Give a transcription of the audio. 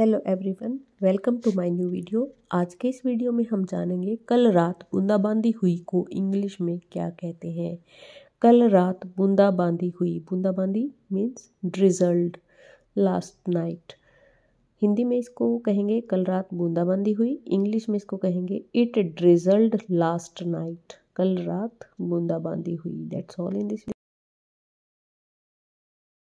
hello everyone welcome to my new video आज के इस वीडियो में हम जानेंगे कल रात बूंदाबांदी हुई को इंग्लिश में क्या कहते हैं कल रात बूंदाबांदी हुई बूंदाबांदी means drizzled last night Hindi में इसको कहेंगे कल रात बूंदाबांदी हुई इंग्लिश में इसको कहेंगे इट ड्रिजल्ड लास्ट नाइट कल रात बूंदाबांदी हुई दैट्स ऑल इन दिस